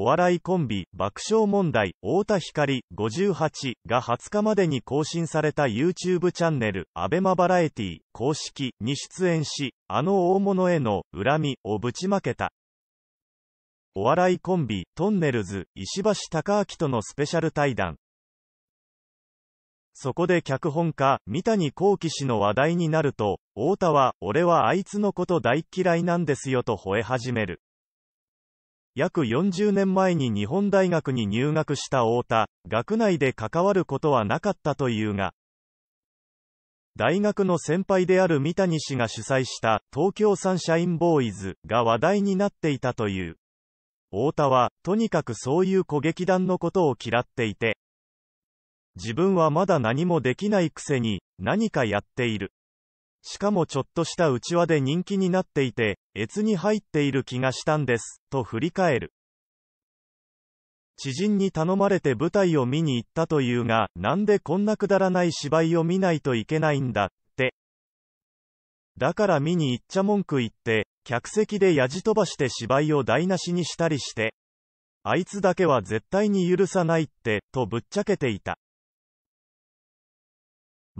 お笑いコンビ、爆笑問題、太田光、58が20日までに更新された YouTube チャンネル、アベマバラエティ、公式に出演し、あの大物への恨みをぶちまけた。お笑いコンビ、トンネルズ、石橋貴明とのスペシャル対談。そこで脚本家、三谷幸喜氏の話題になると、太田は、俺はあいつのこと大嫌いなんですよと吠え始める。約40年前に日本大学に入学した太田、学内で関わることはなかったというが、大学の先輩である三谷氏が主催した東京サンシャインボーイズが話題になっていたという。太田は、とにかくそういう小劇団のことを嫌っていて、自分はまだ何もできないくせに、何かやっている。しかもちょっとした内輪で人気になっていて、越に入っている気がしたんです、と振り返る。知人に頼まれて舞台を見に行ったというが、なんでこんなくだらない芝居を見ないといけないんだって。だから見に行っちゃ文句言って、客席でやじ飛ばして芝居を台無しにしたりして、あいつだけは絶対に許さないって、とぶっちゃけていた。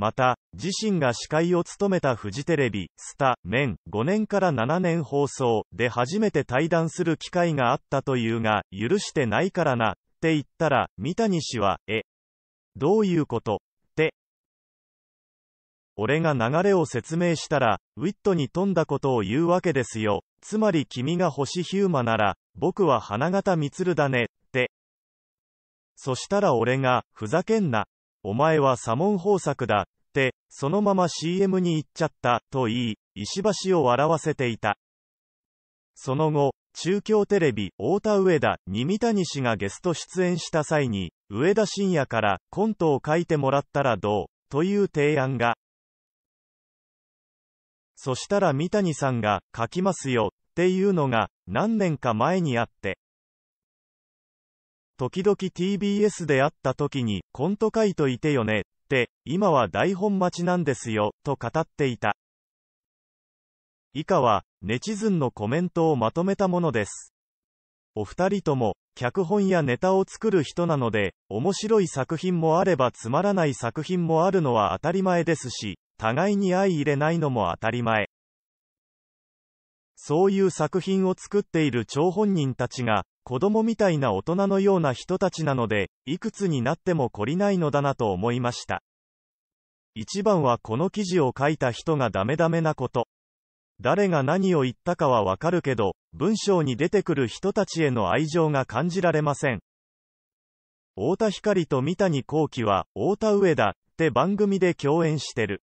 また、自身が司会を務めたフジテレビ、スタ、メン、5年から7年放送で初めて対談する機会があったというが、許してないからな、って言ったら、三谷氏は、え、どういうことって。俺が流れを説明したら、ウィットに富んだことを言うわけですよ。つまり君が星ヒューマなら、僕は花形満だね、って。そしたら俺が、ふざけんな、お前は左門豊作だ、って、そのまま CM に行っちゃった、と言い、石橋を笑わせていた。その後、中京テレビ、太田上田に三谷氏がゲスト出演した際に、上田晋也からコントを書いてもらったらどうという提案が。そしたら三谷さんが、書きますよ、っていうのが、何年か前にあって。時々 TBS で会った時に、コント書いといてよね、って、今は台本待ちなんですよ、と語っていた。以下は、ネチズンのコメントをまとめたものです。お二人とも、脚本やネタを作る人なので、面白い作品もあればつまらない作品もあるのは当たり前ですし、互いに相入れないのも当たり前。そういう作品を作っている張本人たちが、子供みたいな大人のような人たちなので、いくつになっても懲りないのだなと思いました。一番はこの記事を書いた人がダメダメなこと。誰が何を言ったかはわかるけど、文章に出てくる人たちへの愛情が感じられません。太田光と三谷幸喜は、太田上田って番組で共演してる。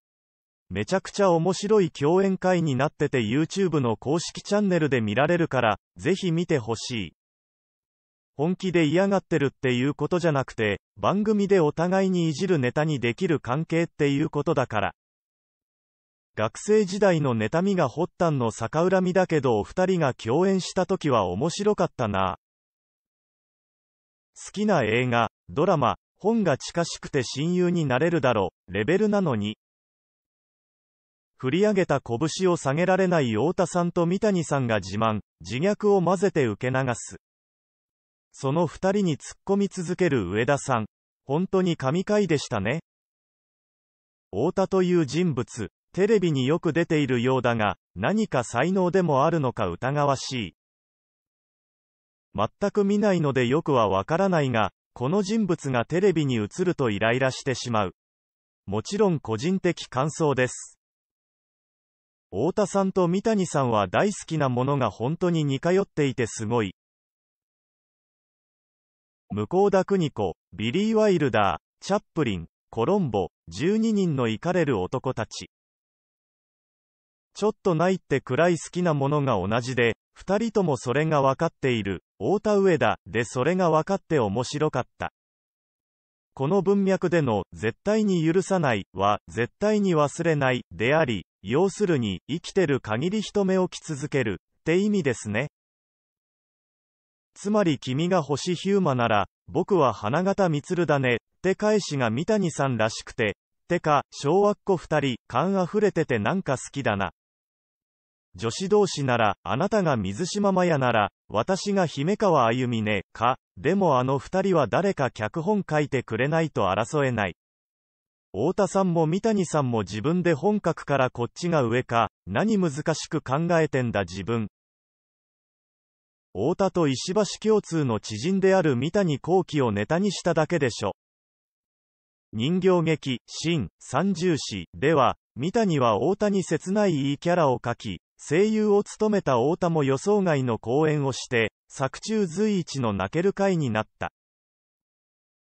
めちゃくちゃ面白い共演会になってて YouTube の公式チャンネルで見られるから、ぜひ見てほしい。本気で嫌がってるっていうことじゃなくて、番組でお互いにいじるネタにできる関係っていうことだから。学生時代の妬みが発端の逆恨みだけどお二人が共演した時は面白かったな。好きな映画、ドラマ、本が近しくて親友になれるだろう、レベルなのに。振り上げた拳を下げられない太田さんと三谷さんが自慢、自虐を混ぜて受け流す。その二人に突っ込み続ける上田さん。本当に神回でしたね。太田という人物、テレビによく出ているようだが、何か才能でもあるのか疑わしい。全く見ないのでよくはわからないが、この人物がテレビに映るとイライラしてしまう。もちろん個人的感想です。太田さんと三谷さんは大好きなものが本当に似通っていてすごい。向田邦子、ビリー・ワイルダー、チャップリン、コロンボ、12人のイカれる男たち。ちょっとないってくらい好きなものが同じで、二人ともそれが分かっている、太田上田、でそれが分かって面白かった。この文脈での、絶対に許さない、は、絶対に忘れない、であり、要するに、生きてる限り人目を着続ける、って意味ですね。つまり君が星ヒューマなら、僕は花形満だね、って返しが三谷さんらしくて、てか、小学校二人、感溢れててなんか好きだな。女子同士なら、あなたが水島麻也なら、私が姫川あゆみね、か、でもあの二人は誰か脚本書いてくれないと争えない。太田さんも三谷さんも自分で本格からこっちが上か、何難しく考えてんだ自分。太田と石橋共通の知人である三谷幸喜をネタにしただけでしょ。人形劇、新、三重詩では、三谷は太田に切ないいいキャラを書き、声優を務めた太田も予想外の講演をして、作中随一の泣ける回になった。